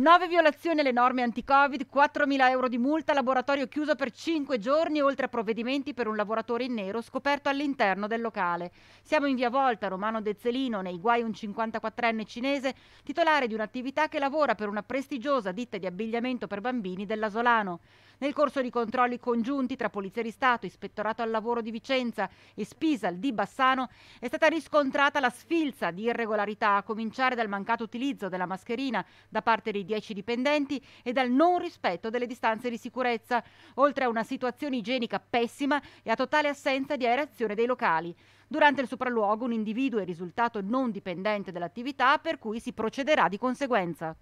9 violazioni alle norme anti-Covid, 4.000 euro di multa, laboratorio chiuso per 5 giorni, oltre a provvedimenti per un lavoratore in nero scoperto all'interno del locale. Siamo in via Volta, Romano Dezzelino, nei guai un 54enne cinese, titolare di un'attività che lavora per una prestigiosa ditta di abbigliamento per bambini dell'Asolano. Nel corso di controlli congiunti tra Polizia di Stato, Ispettorato al Lavoro di Vicenza e Spisal di Bassano è stata riscontrata la sfilza di irregolarità a cominciare dal mancato utilizzo della mascherina da parte dei 10 dipendenti e dal non rispetto delle distanze di sicurezza, oltre a una situazione igienica pessima e a totale assenza di aerazione dei locali. Durante il sopralluogo un individuo è risultato non dipendente dell'attività per cui si procederà di conseguenza.